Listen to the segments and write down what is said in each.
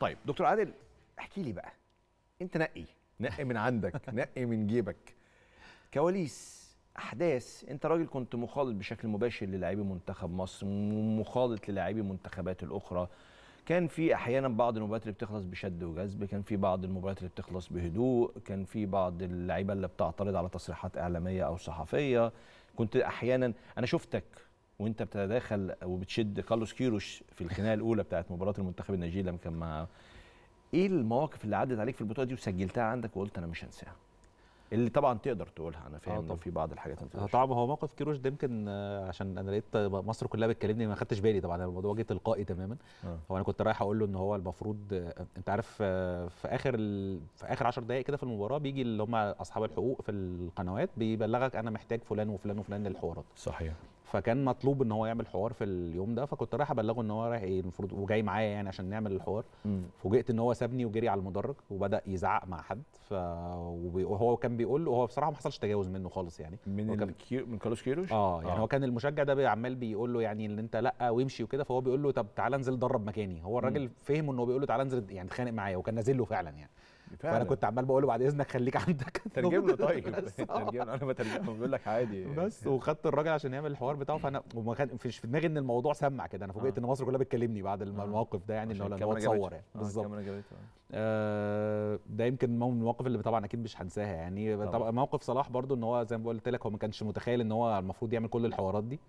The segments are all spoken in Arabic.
طيب دكتور عادل احكي لي بقى انت نقي نقي من عندك نقي من جيبك كواليس احداث انت راجل كنت مخالط بشكل مباشر للاعبي منتخب مصر ومخالط للاعبي المنتخبات الاخرى كان في احيانا بعض المباريات اللي بتخلص بشد وجذب كان في بعض المباريات اللي بتخلص بهدوء كان في بعض اللعيبه اللي بتعترض على تصريحات اعلاميه او صحفيه كنت احيانا انا شفتك وانت بتتداخل وبتشد كارلوس كيروش في الخناقه الاولى بتاعت مباراه المنتخب النيجيري لما كان مع ايه المواقف اللي عدت عليك في البطوله دي وسجلتها عندك وقلت انا مش هنساها اللي طبعا تقدر تقولها انا فاهم آه، طب في بعض الحاجات انت طبعا هو موقف كيروش ده يمكن آه، عشان انا لقيت مصر كلها بتكلمني ما خدتش بالي طبعا يعني الموضوع جه تلقائي تماما أه. هو انا كنت رايح اقول له ان هو المفروض آه، انت عارف في اخر في اخر 10 دقائق كده في المباراه بيجي اللي هم اصحاب الحقوق في القنوات بيبلغك انا محتاج فلان وفلان وفلان للحوارات صحيح فكان مطلوب ان هو يعمل حوار في اليوم ده فكنت رايح ابلغه ان هو رايح ايه المفروض وجاي معايا يعني عشان نعمل الحوار فوجئت ان هو سابني وجري على المدرج وبدا يزعق مع حد ف وهو كان بيقول له هو بصراحه ما حصلش تجاوز منه خالص يعني من وكان... الكيو... من كارلوس كيروش اه يعني آه. هو كان المشجع ده عمال بيقول له يعني ان انت لا ويمشي وكده فهو بيقول له طب تعالى انزل درب مكاني هو الراجل فهم ان هو بيقول له تعالى انزل يعني اتخانق معايا وكان نازل له فعلا يعني فعلا. فانا كنت عمال بقول له بعد اذنك خليك عندك ترجم له طيب ترجم انا بترجمه بيقول لك عادي بس وخدت الراجل عشان يعمل الحوار بتاعه فانا وما في دماغي ان الموضوع سمع كده انا فوجئت آه. ان مصر كلها بتكلمني بعد آه. الموقف ده يعني ان هو اتصور يعني آه، بالظبط آه ده يمكن من المواقف اللي طبعا اكيد مش هنساها يعني طبعا موقف صلاح برضو ان هو زي ما قلت لك هو ما كانش متخيل ان هو المفروض يعمل كل الحوارات دي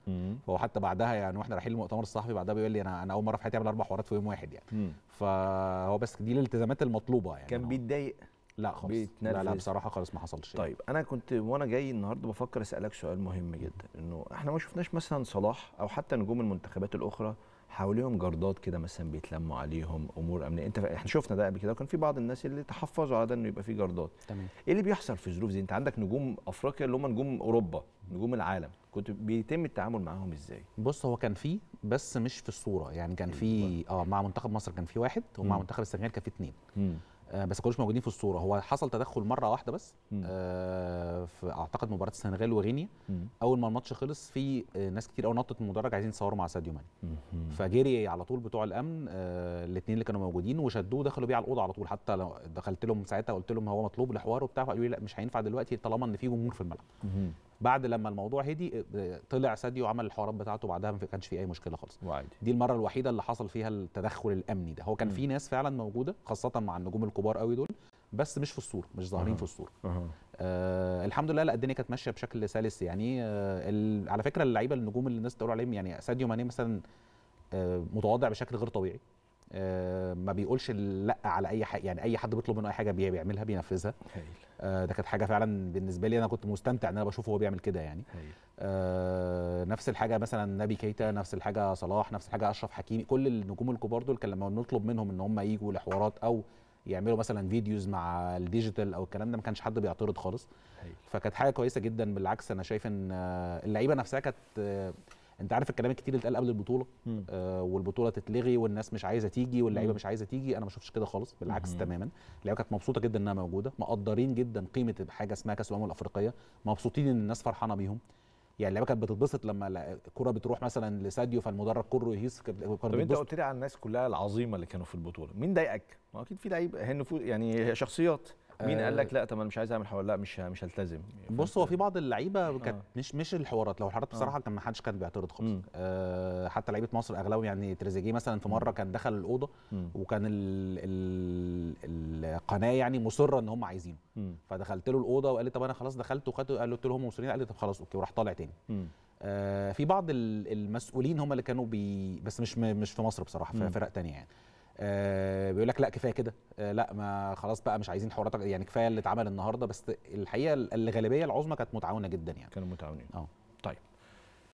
هو حتى بعدها يعني واحنا رايحين المؤتمر الصحفي بعدها بيقول لي انا انا اول مره في حياتي اعمل اربع حوارات في يوم واحد يعني فهو بس دي الالتزامات المطلوبه يعني كان بيتضايق متضايق لا خالص بيتنرفز. لا لا بصراحه خالص ما حصلش يعني. طيب انا كنت وانا جاي النهارده بفكر اسالك سؤال مهم جدا انه احنا ما شفناش مثلا صلاح او حتى نجوم المنتخبات الاخرى حواليهم جردات كده مثلا بيتلموا عليهم امور امنيه انت احنا شفنا ده قبل كده وكان في بعض الناس اللي تحفظوا على ده انه يبقى في جردات تمام ايه اللي بيحصل في الظروف دي انت عندك نجوم افريقيا اللي هم نجوم اوروبا نجوم العالم كنت بيتم التعامل معاهم ازاي بص هو كان في بس مش في الصوره يعني كان في اه مع منتخب مصر كان في واحد ومع منتخب السنغال كان في اثنين آه، بس ما كانوش موجودين في الصوره هو حصل تدخل مره واحده بس في اعتقد مباراه السنغال وغينيا اول ما الماتش خلص في آه، ناس كتير قوي نطت من المدرج عايزين يصوروا مع ساديو ماني فجري على طول بتوع الامن آه، الاثنين اللي كانوا موجودين وشدوه دخلوا بيه على الاوضه على طول حتى لو دخلت لهم ساعتها قلت لهم هو مطلوب لحوار وبتاع فقالوا لي لا مش هينفع دلوقتي طالما ان في جمهور في الملعب بعد لما الموضوع هدي آه، طلع ساديو وعمل الحوارات بتاعته بعدها ما كانش في اي مشكله خالص وعادي. دي المره الوحيده اللي حصل فيها التدخل الامني ده هو كان في ناس فعلا موجوده خاصه مع النجوم الكبار قوي دول بس مش في الصوره مش ظاهرين أه. في الصوره أه. آه الحمد لله لا الدنيا كانت ماشيه بشكل سلس يعني آه على فكره اللعيبه النجوم اللي الناس بتقول عليهم يعني ساديو ماني مثلا آه متواضع بشكل غير طبيعي آه ما بيقولش لا على اي حاجه يعني اي حد بيطلب منه اي حاجه بيعملها بينفذها آه، ده كانت حاجه فعلا بالنسبه لي انا كنت مستمتع ان انا بشوفه وهو بيعمل كده يعني آه نفس الحاجه مثلا نبي كيتا نفس الحاجه صلاح نفس الحاجه اشرف حكيمي كل النجوم الكبار دول كان لما نطلب منهم ان هم يجوا لحوارات او يعملوا مثلا فيديوز مع الديجيتال او الكلام ده ما كانش حد بيعترض خالص فكانت حاجه كويسه جدا بالعكس انا شايف ان آه، اللعيبه نفسها كانت آه، انت عارف الكلام الكتير اللي اتقال قبل البطوله آه والبطوله تتلغي والناس مش عايزه تيجي واللعيبه مش عايزه تيجي انا ما شفتش كده خالص بالعكس مم. تماما اللعيبه كانت مبسوطه جدا انها موجوده مقدرين جدا قيمه حاجه اسمها كاس الامم الافريقيه مبسوطين ان الناس فرحانه بيهم يعني اللعيبه كانت بتتبسط لما الكره بتروح مثلا لساديو فالمدرب كله يهيص كان طب انت قلت لي على الناس كلها العظيمه اللي كانوا في البطوله مين ضايقك ما اكيد في لعيب يعني شخصيات مين قال لك آه. لا طب انا مش عايز اعمل حوار لا مش مش هلتزم بص هو في بعض اللعيبه آه. كانت آه. مش مش الحوارات لو الحوارات آه. بصراحه كان ما حدش كان بيعترض خالص آه حتى لعيبه مصر اغلبهم يعني تريزيجيه مثلا في مره كان دخل الاوضه وكان القناه يعني مصره ان هم عايزينه فدخلت له الاوضه وقال لي طب انا خلاص دخلت وخدت قلت له هم مصرين قال لي طب خلاص اوكي وراح طالع تاني آه في بعض المسؤولين هم اللي كانوا بي بس مش مش في مصر بصراحه في فرق تانية يعني آه، بيقول لك لا كفايه كده آه، لا ما خلاص بقى مش عايزين حواراتك يعني كفايه اللي اتعمل النهارده بس الحقيقه الغالبيه العظمى كانت متعاونه جدا يعني كانوا متعاونين اه طيب